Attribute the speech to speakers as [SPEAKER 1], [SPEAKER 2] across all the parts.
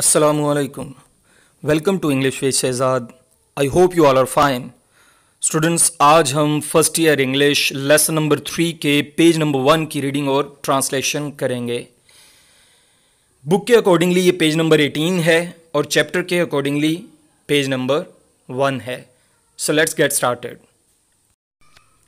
[SPEAKER 1] Assalamualaikum. Welcome to English with Shehzad. I hope you all are fine. Students आज हम first year English lesson number three के page number one की reading और translation करेंगे book के accordingly ये page number eighteen है और चैप्टर के अकॉर्डिंगली पेज नंबर वन है so let's get started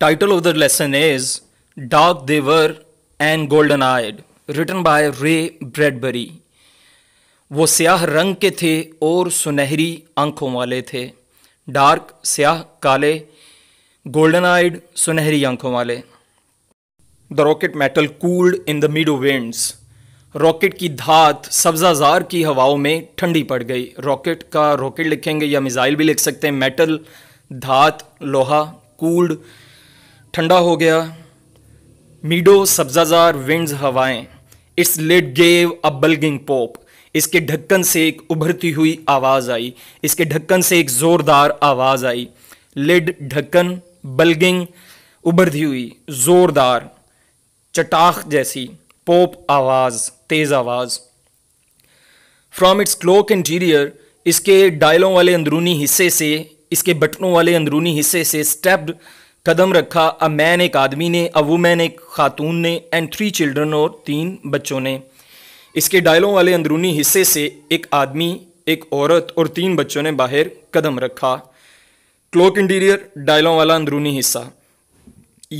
[SPEAKER 1] title of the lesson is dark they were and golden eyed written by Ray Bradbury वो स्याह रंग के थे और सुनहरी आंखों वाले थे डार्क स्याह काले गोल्डन आइड सुनहरी आंखों वाले the rocket metal cooled in the meadow winds rocket की धात सब्जाजार की हवाओं में ठंडी पड़ गई रॉकेट का रॉकेट लिखेंगे या मिज़ाइल भी लिख सकते हैं मेटल धात लोहा कूल्ड ठंडा हो गया मीडो सब्जाजार विंड्स हवाएं its lid gave a bulging pop इसके ढक्कन से एक उभरती हुई आवाज़ आई इसके ढक्कन से एक ज़ोरदार आवाज़ आई लिड ढक्कन बल्गिंग उभरती हुई ज़ोरदार चटाख जैसी पोप आवाज़ तेज़ आवाज़ फ्रॉम इट्स क्लोक इंटीरियर इसके डायलों वाले अंदरूनी हिस्से से इसके बटनों वाले अंदरूनी हिस्से से स्टेप्ड कदम रखा अ मैन एक आदमी ने अ वुमैन एक खातून ने एंड थ्री चिल्ड्रन और तीन बच्चों ने इसके डायलों वाले अंदरूनी हिस्से से एक आदमी एक औरत और तीन बच्चों ने बाहर कदम रखा क्लोक इंटीरियर डायलों वाला अंदरूनी हिस्सा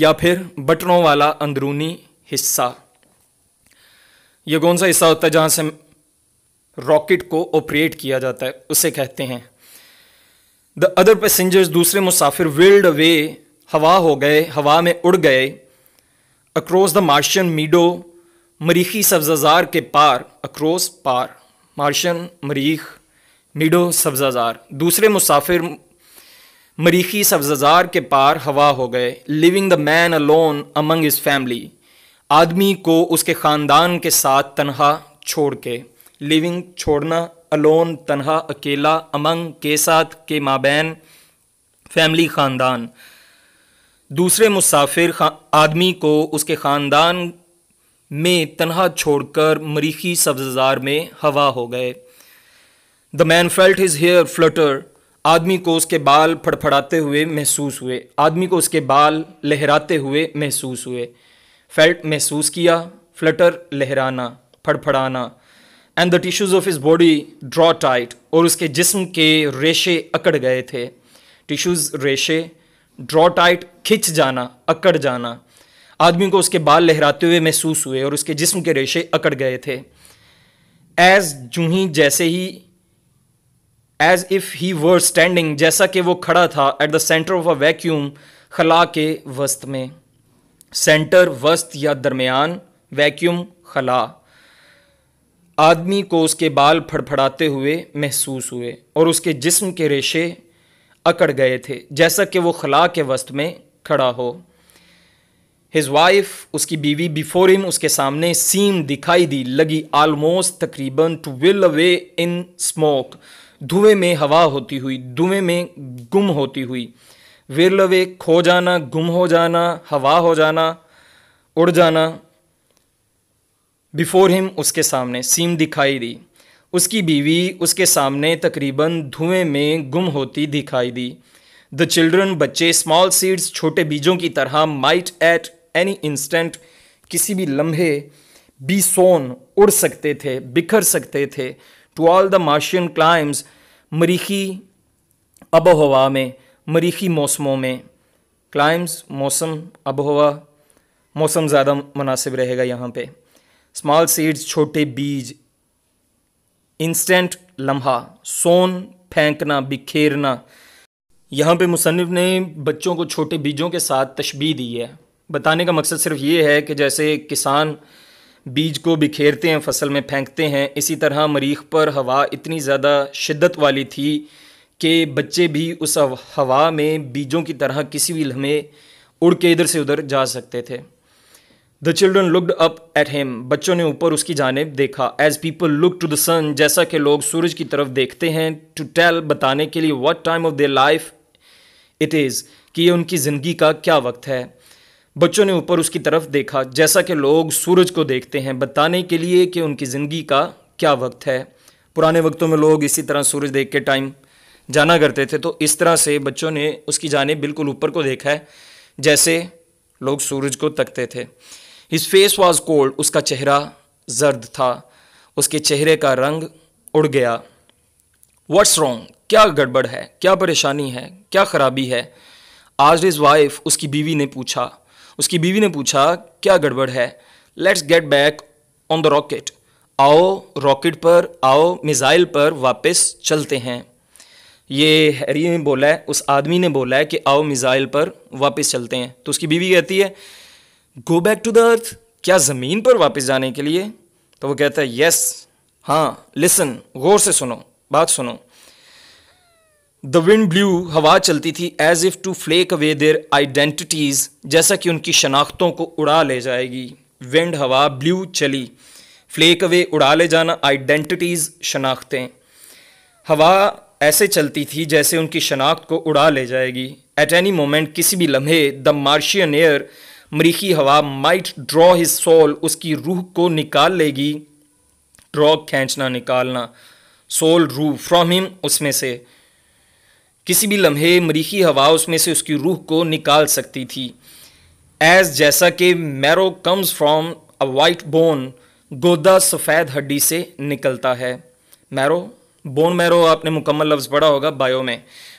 [SPEAKER 1] या फिर बटनों वाला अंदरूनी हिस्सा यह कौन सा हिस्सा होता है जहां से रॉकेट को ऑपरेट किया जाता है उसे कहते हैं द अदर पैसेंजर्स दूसरे मुसाफिर विल्ड अवे हवा हो गए हवा में उड़ गए अक्रॉस द मार्शियन मीडो मरीखी सब्जाजार के पार अक्रोस पार मार्शन मरीख मीडो सब्जाजार दूसरे मुसाफिर मरीखी सब्जाजार के पार हवा हो गए leaving the man alone among his family आदमी को उसके ख़ानदान के साथ तनहा छोड़ के लिविंग छोड़ना अलोन तनहा अकेला अमंग के साथ के माबैन फैमिली ख़ानदान दूसरे मुसाफिर आदमी को उसके ख़ानदान में तनहा छोड़कर मरीखी सब्जार में हवा हो गए the man felt his hair flutter आदमी को उसके बाल फड़फड़ाते हुए महसूस हुए आदमी को उसके बाल लहराते हुए महसूस हुए फेल्ट महसूस किया फ्लटर लहराना फड़फड़ाना and the tissues of his body draw tight और उसके जिस्म के रेशे अकड़ गए थे टिश्यूज़ रेशे ड्रॉ टाइट खिंच जाना अकड़ जाना आदमी को उसके बाल लहराते हुए महसूस हुए और उसके जिस्म के रेशे अकड़ गए थे एज जूही ही जैसे ही as if he were standing जैसा कि वो खड़ा था at the centre of a vacuum खला के वस्त में सेंटर वस्त या दरमियान वैक्यूम खला आदमी को उसके बाल फड़फड़ाते हुए महसूस हुए और उसके जिस्म के रेशे अकड़ गए थे जैसा कि वो खला के वस्त में खड़ा हो हिज वाइफ उसकी बीवी बिफोर हिम उसके सामने सीम दिखाई दी लगी आलमोस्ट तकरीबन to whirl away in smoke धुएं में हवा होती हुई धुएं में गुम होती हुई विरल अवे खो जाना गुम हो जाना हवा हो जाना उड़ जाना बिफोर हिम उसके सामने सीम दिखाई दी उसकी बीवी उसके सामने तकरीबन धुएं में गुम होती दिखाई दी द चिल्ड्रन बच्चे स्मॉल सीड्स छोटे बीजों की तरह माइट एट एनी इंस्टेंट किसी भी लम्हे बी सोन उड़ सकते थे बिखर सकते थे to all the Martian climes मरीखी अब हवा में मरीखी मौसमों में क्लाइम्स मौसम अब हवा मौसम ज़्यादा मुनासिब रहेगा यहाँ पे स्मॉल सीड्स छोटे बीज इंस्टेंट लम्हा सोन फेंकना बिखेरना यहाँ पे मुसनफ़ ने बच्चों को छोटे बीजों के साथ तशबी दी है बताने का मकसद सिर्फ ये है कि जैसे किसान बीज को बिखेरते हैं फसल में फेंकते हैं इसी तरह मरीख पर हवा इतनी ज़्यादा शिद्दत वाली थी कि बच्चे भी उस हवा में बीजों की तरह किसी भी लम्हे उड़ के इधर से उधर जा सकते थे the children looked up at him बच्चों ने ऊपर उसकी जानब देखा as people look to the sun जैसा कि लोग सूरज की तरफ देखते हैं टू टेल बताने के लिए what time of their life it is कि ये उनकी ज़िंदगी का क्या वक्त है बच्चों ने ऊपर उसकी तरफ देखा जैसा कि लोग सूरज को देखते हैं बताने के लिए कि उनकी ज़िंदगी का क्या वक्त है पुराने वक्तों में लोग इसी तरह सूरज देख के टाइम जाना करते थे तो इस तरह से बच्चों ने उसकी जाने बिल्कुल ऊपर को देखा है जैसे लोग सूरज को तकते थे हिज फेस वॉज कोल्ड उसका चेहरा जर्द था उसके चेहरे का रंग उड़ गया वट्स रॉन्ग क्या गड़बड़ है क्या परेशानी है क्या खराबी है आज इज़ वाइफ उसकी बीवी ने पूछा उसकी बीवी ने पूछा क्या गड़बड़ है let's get back on the rocket आओ रॉकेट पर आओ मिज़ाइल पर वापस चलते हैं ये हैरी ने बोला है उस आदमी ने बोला है कि आओ मिज़ाइल पर वापस चलते हैं तो उसकी बीवी कहती है go back to the earth क्या ज़मीन पर वापस जाने के लिए तो वो कहता है यस हाँ लिसन गौर से सुनो बात सुनो द विंड ब्लू हवा चलती थी as if to flake away their identities जैसा कि उनकी शनाख्तों को उड़ा ले जाएगी विंड हवा ब्लू चली फ्लेक अवे उड़ा ले जाना आइडेंटिटीज़ शनाख्तें हवा ऐसे चलती थी जैसे उनकी शनाख्त को उड़ा ले जाएगी एट एनी मोमेंट किसी भी लम्हे द मार्शियन एयर मरीखी हवा माइट ड्रॉ हिज सोल उसकी रूह को निकाल लेगी ड्रॉ खींचना निकालना सोल रूह फ्रॉम हिम उसमें से किसी भी लम्हे मरीखी हवा उसमें से उसकी रूह को निकाल सकती थी एज जैसा कि marrow comes from a white bone गोदा सफ़ेद हड्डी से निकलता है मैरो बोन मैरो आपने मुकम्मल लफ्ज़ पढ़ा होगा बायो में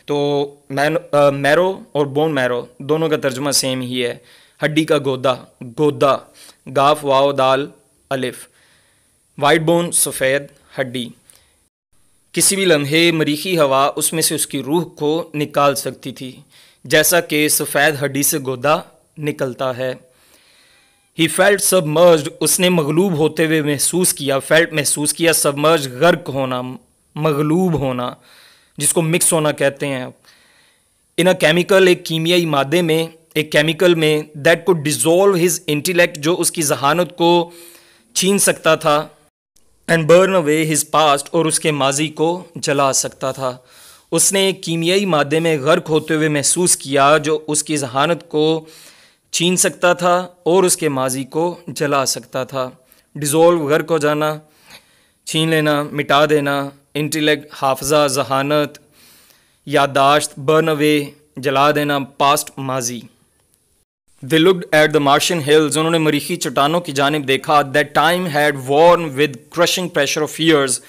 [SPEAKER 1] तो मैनो मैरो uh, और बोन मैरो दोनों का तर्जुमा सेम ही है हड्डी का गोदा गोदा गाफ वाओ दाल अलिफ वाइट बोन सफ़ेद हड्डी किसी भी लम्हे मरीखी हवा उसमें से उसकी रूह को निकाल सकती थी जैसा कि सफ़ेद हड्डी से गोदा निकलता है ही फेल्ट सबमर्ज उसने मगलूब होते हुए महसूस किया फेल्ट महसूस किया सबमर्ज गर्क होना मगलूब होना जिसको मिक्स होना कहते हैं इन अ केमिकल एक कीमियाई मादे में एक केमिकल में दैट को डिज़ोल्व हिज इंटेलेक्ट जो उसकी जहानत को छीन सकता था and burn away his past और उसके माजी को जला सकता था उसने एक कीमियाई मादे में गर्क होते हुए महसूस किया जो उसकी जहानत को छीन सकता था और उसके माजी को जला सकता था डिज़ोल्व गर्क हो जाना छीन लेना मिटा देना इंटेलेक्ट हाफजा जहानत यादाश्त बर्न अवे जला देना पास्ट माजी they looked at the Martian hills उन्होंने मरीखी चट्टानों की जानब देखा that time had worn with crushing pressure of years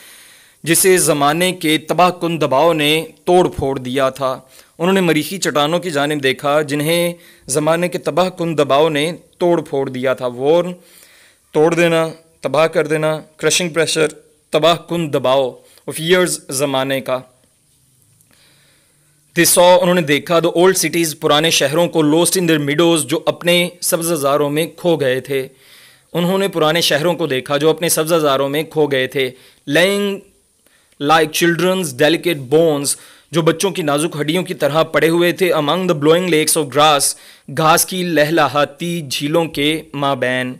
[SPEAKER 1] जिसे ज़माने के तबाह कन दबाव ने तोड़ फोड़ दिया था उन्होंने मरीखी चट्टानों की जानब देखा जिन्हें ज़माने के तबाह कन दबाव ने तोड़ फोड़ दिया था वॉर्न तोड़ देना तबाह कर देना क्रशिंग प्रेशर तबाह कन दबाव ऑफ ईयर्स ज़माने का सौ उन्होंने देखा द ओल्ड सिटीज़ पुराने शहरों को लोस्ट इन दर मिडोज़ जो अपने सब्ज़ारों में खो गए थे उन्होंने पुराने शहरों को देखा जो अपने सब्ज़ारों में खो गए थे lying like children's delicate bones जो बच्चों की नाजुक हड्डियों की तरह पड़े हुए थे among the blowing lakes of grass घास की लहलाहाती झीलों के माबैन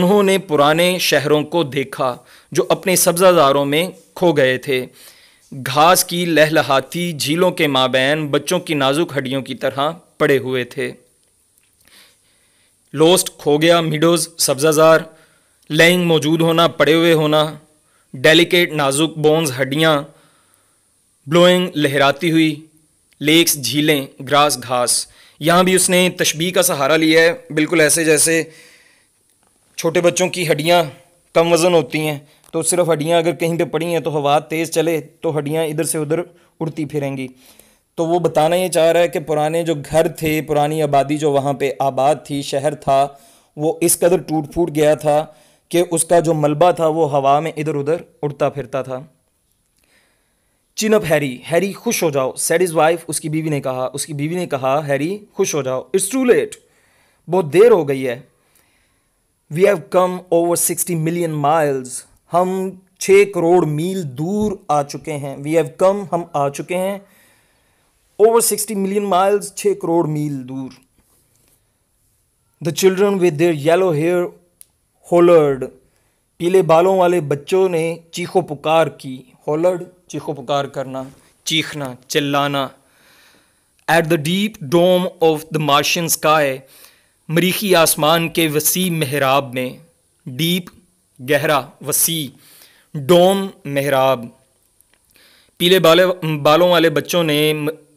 [SPEAKER 1] उन्होंने पुराने शहरों को देखा जो अपने सब्जाजारों में खो गए थे घास की लहलहाती झीलों के माबैन बच्चों की नाजुक हड्डियों की तरह पड़े हुए थे लोस्ट खो गया मिडोज सब्जाजार लैंग मौजूद होना पड़े हुए होना डेलिकेट नाजुक बोन्स हड्डियाँ ब्लोइंग लहराती हुई लेक्स झीलें ग्रास घास यहाँ भी उसने तशबी का सहारा लिया है बिल्कुल ऐसे जैसे छोटे बच्चों की हड्डियाँ कम वज़न होती हैं तो सिर्फ हड्डियाँ अगर कहीं पर पड़ी हैं तो हवा तेज़ चले तो हड्डियाँ इधर से उधर उड़ती फिरेंगी तो वो बताना ये चाह रहा है कि पुराने जो घर थे पुरानी आबादी जो वहाँ पर आबाद थी शहर था वो इस कदर टूट फूट गया था कि उसका जो मलबा था वो हवा में इधर उधर उड़ता फिरता था चिनप हैरी हैरी खुश हो जाओ सेड इज़ वाइफ उसकी बीवी ने कहा उसकी बीवी ने कहा हैरी खुश हो जाओ इट्स टू लेट बहुत देर हो गई है we have come over sixty million miles हम छः करोड़ मील दूर आ चुके हैं वी हैव कम हम आ चुके हैं ओवर सिक्सटी मिलियन माइल्स छः करोड़ मील दूर the children with their yellow hair hollered पीले बालों वाले बच्चों ने चीखो पुकार की होलर्ड चीखो पुकार करना चीखना चिल्लाना at the deep dome of the Martian sky मरीखी आसमान के वसी महराब में डीप गहरा वसी डोम महराब पीले बाले बालों वाले बच्चों ने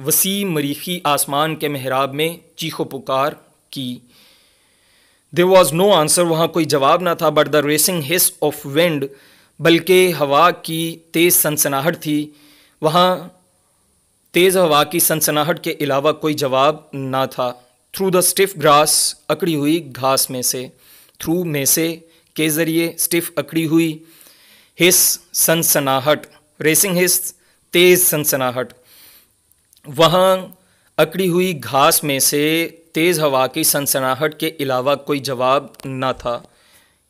[SPEAKER 1] वसी मरीखी आसमान के महराब में चीखो पुकार की दे वॉज नो आंसर वहाँ कोई जवाब ना था but the racing hiss of wind बल्कि हवा की तेज़ सनसनाहट थी वहाँ तेज़ हवा की सनसनाहट के अलावा कोई जवाब ना था थ्रू द स्टिफ ग्रास अकड़ी हुई घास में से थ्रू में से के जरिए स्टिफ अकड़ी हुई हिस सनसनाहट रेसिंग हिस तेज सनसनाहट वहाँ अकड़ी हुई घास में से तेज़ हवा की सनसनाहट के अलावा कोई जवाब ना था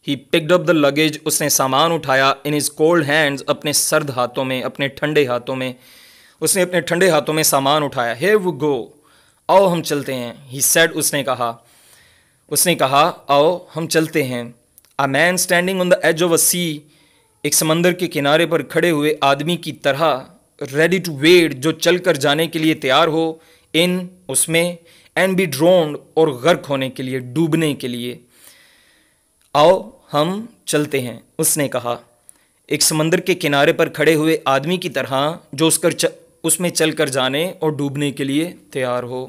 [SPEAKER 1] he picked up the luggage उसने सामान उठाया इन इज़ कोल्ड हैंड्स अपने सर्द हाथों में अपने ठंडे हाथों में उसने अपने ठंडे हाथों में सामान उठाया हे वो गो आओ हम चलते हैं ही सेड उसने कहा उसने कहा आओ हम चलते हैं a man standing on the edge of a sea एक समंदर के किनारे पर खड़े हुए आदमी की तरह रेडी टू वेट जो चल कर जाने के लिए तैयार हो इन उसमें एंड बी ड्रोन्ड और गर्क होने के लिए डूबने के लिए आओ हम चलते हैं उसने कहा एक समंदर के किनारे पर खड़े हुए आदमी की तरह जो उसकर च, उसमें चल कर जाने और डूबने के लिए तैयार हो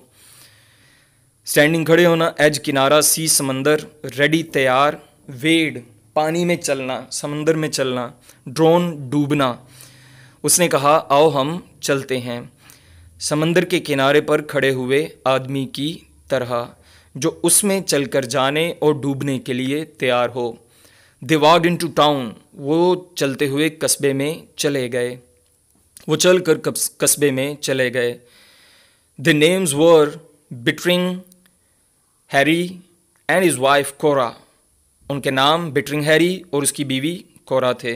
[SPEAKER 1] स्टैंडिंग खड़े होना एज किनारा सी समंदर रेडी तैयार वेड पानी में चलना समंदर में चलना ड्रोन डूबना उसने कहा आओ हम चलते हैं समंदर के किनारे पर खड़े हुए आदमी की तरह जो उसमें चलकर जाने और डूबने के लिए तैयार हो दिवाग इन टू टाउन वो चलते हुए कस्बे में चले गए वो चल कर कस्बे में चले गए the names were Bittering Harry and his wife Cora उनके नाम बिटरिंग हैरी और उसकी बीवी कोरा थे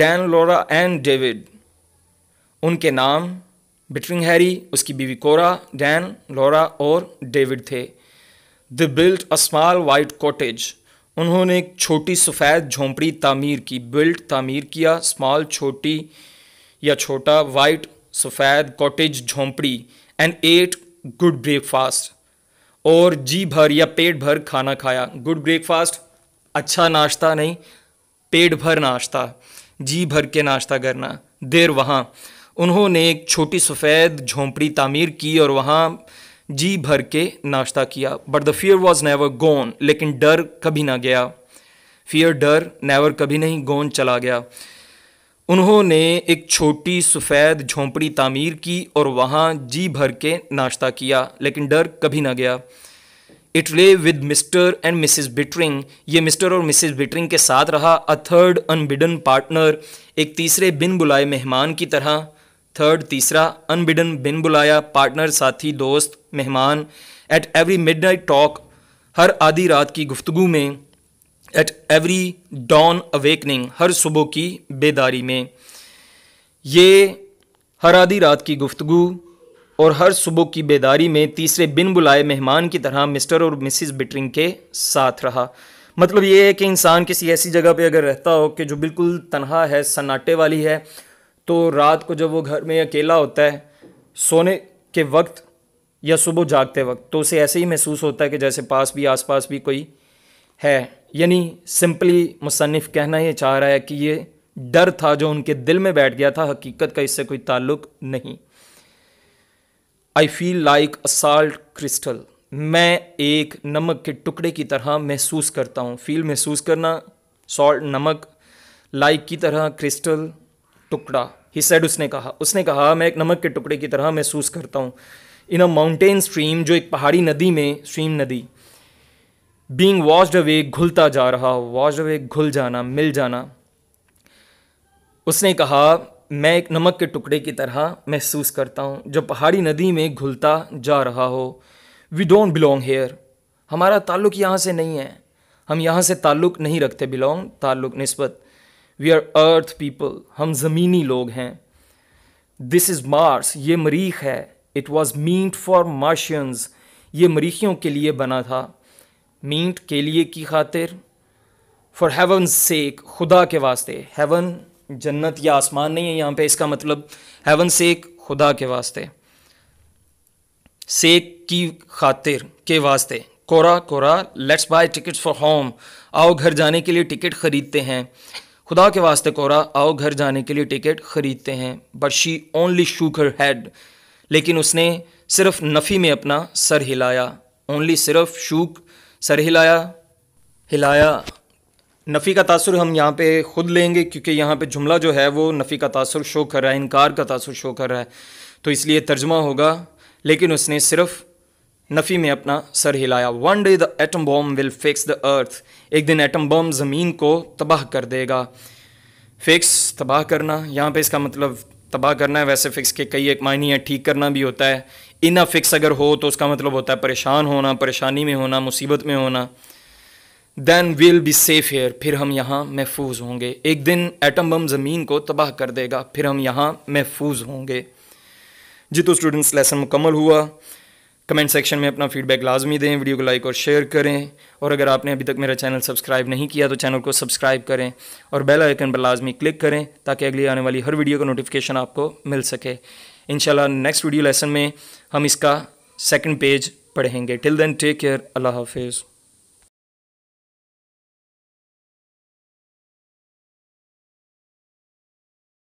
[SPEAKER 1] डैन लोरा एंड डेविड उनके नाम बिटरिंग हैरी उसकी बीवी कोरा डैन लोरा और डेविड थे they built a small white cottage उन्होंने एक छोटी सफ़ेद झोंपड़ी तामीर की बिल्ट तामीर किया स्मॉल छोटी या छोटा वाइट सफ़ेद कॉटेज झोंपड़ी एंड एट गुड ब्रेकफास्ट और जी भर या पेट भर खाना खाया गुड ब्रेकफास्ट अच्छा नाश्ता नहीं पेट भर नाश्ता जी भर के नाश्ता करना देर वहाँ उन्होंने एक छोटी सफ़ेद झोंपड़ी तामीर की और वहाँ जी भर के नाश्ता किया but the fear was never gone लेकिन डर कभी ना गया फियर डर नेवर कभी नहीं गोन चला गया उन्होंने एक छोटी सफ़ेद झोंपड़ी तामीर की और वहाँ जी भर के नाश्ता किया लेकिन डर कभी ना गया it lay with Mr and Mrs Bittering ये मिस्टर और मिसिस बिटरिंग के साथ रहा अ थर्ड अनबिडन पार्टनर एक तीसरे बिन बुलाए मेहमान की तरह थर्ड तीसरा अनबिडन बिन बुलाया पार्टनर साथी दोस्त मेहमान at every midnight talk हर आधी रात की गुफ्तगु में एट एवरी डॉन अवेकनिंग हर सुबह की बेदारी में ये हर आधी रात की गुफ्तु और हर सुबह की बेदारी में तीसरे बिन बुलाए मेहमान की तरह मिस्टर और मिसिस बिटरिंग के साथ रहा मतलब ये है कि इंसान किसी ऐसी जगह पे अगर रहता हो कि जो बिल्कुल तनहा है सन्नाटे वाली है तो रात को जब वो घर में अकेला होता है सोने के वक्त या सुबह जागते वक्त तो उसे ऐसे ही महसूस होता है कि जैसे पास भी आसपास भी कोई है यानी सिंपली मुसनफ़ कहना ये चाह रहा है कि ये डर था जो उनके दिल में बैठ गया था हकीकत का इससे कोई ताल्लुक नहीं I feel like a salt crystal मैं एक नमक के टुकड़े की तरह महसूस करता हूँ फील महसूस करना सॉल्ट नमक लाइक की तरह क्रिस्टल टुकड़ा ही सेड उसने कहा उसने कहा मैं एक नमक के टुकड़े की तरह महसूस करता हूँ इन अ माउंटेन स्ट्रीम जो एक पहाड़ी नदी में स्ट्रीम नदी बींग वॉश्ड अवे घुलता जा रहा वॉश्ड अवे घुल जाना मिल जाना उसने कहा मैं एक नमक के टुकड़े की तरह महसूस करता हूँ जो पहाड़ी नदी में घुलता जा रहा हो वी डोंट बिलोंग हेयर हमारा ताल्लुक यहाँ से नहीं है हम यहाँ से ताल्लुक नहीं रखते बिलोंग ताल्लुक नस्बत वी आर अर्थ पीपल हम ज़मीनी लोग हैं दिस इज़ मार्स ये मरीख है it was meant for Martians ये मरीखियों के लिए बना था मीट के लिए की खातिर फॉर हेवन सेक खुदा के वास्ते हेवन जन्नत या आसमान नहीं है यहाँ पे इसका मतलब हेवन सेक खुदा के वास्ते सेक की खातिर के वास्ते Cora Cora let's buy tickets for home आओ घर जाने के लिए टिकट ख़रीदते हैं खुदा के वास्ते कोरा आओ घर जाने के लिए टिकट ख़रीदते हैं but she only shook had head लेकिन उसने सिर्फ नफ़ी में अपना सर हिलाया ओनली सिर्फ शूक सर हिलाया हिलाया नफ़ी का तासर हम यहाँ पे ख़ुद लेंगे क्योंकि यहाँ पे जुमला जो है वो नफ़ी का तासर शो कर रहा है इनकार का तासर शो कर रहा है तो इसलिए तर्जमा होगा लेकिन उसने सिर्फ नफ़ी में अपना सर हिलाया one day the atom bomb will fix the earth एक दिन एटम बॉम ज़मीन को तबाह कर देगा फिक्स तबाह करना यहाँ पे इसका मतलब तबाह करना है वैसे फिक्स के कई एक मायने हैं ठीक करना भी होता है इना फिक्स अगर हो तो उसका मतलब होता है परेशान होना परेशानी में होना मुसीबत में होना then will be safe here फिर हम यहाँ महफूज होंगे एक दिन एटम बम ज़मीन को तबाह कर देगा फिर हम यहाँ महफूज होंगे जी तो स्टूडेंट्स लेसन मुकम्मल हुआ कमेंट सेक्शन में अपना फीडबैक लाजमी दें वीडियो को लाइक और शेयर करें और अगर आपने अभी तक मेरा चैनल सब्सक्राइब नहीं किया तो चैनल को सब्सक्राइब करें और बेल आइकन पर लाजमी क्लिक करें ताकि अगली आने वाली हर वीडियो का नोटिफिकेशन आपको मिल सके इनशाला नेक्स्ट वीडियो लेसन में हम इसका सेकेंड पेज पढ़ेंगे टिल देन टेक केयर अल्लाह हाफिज़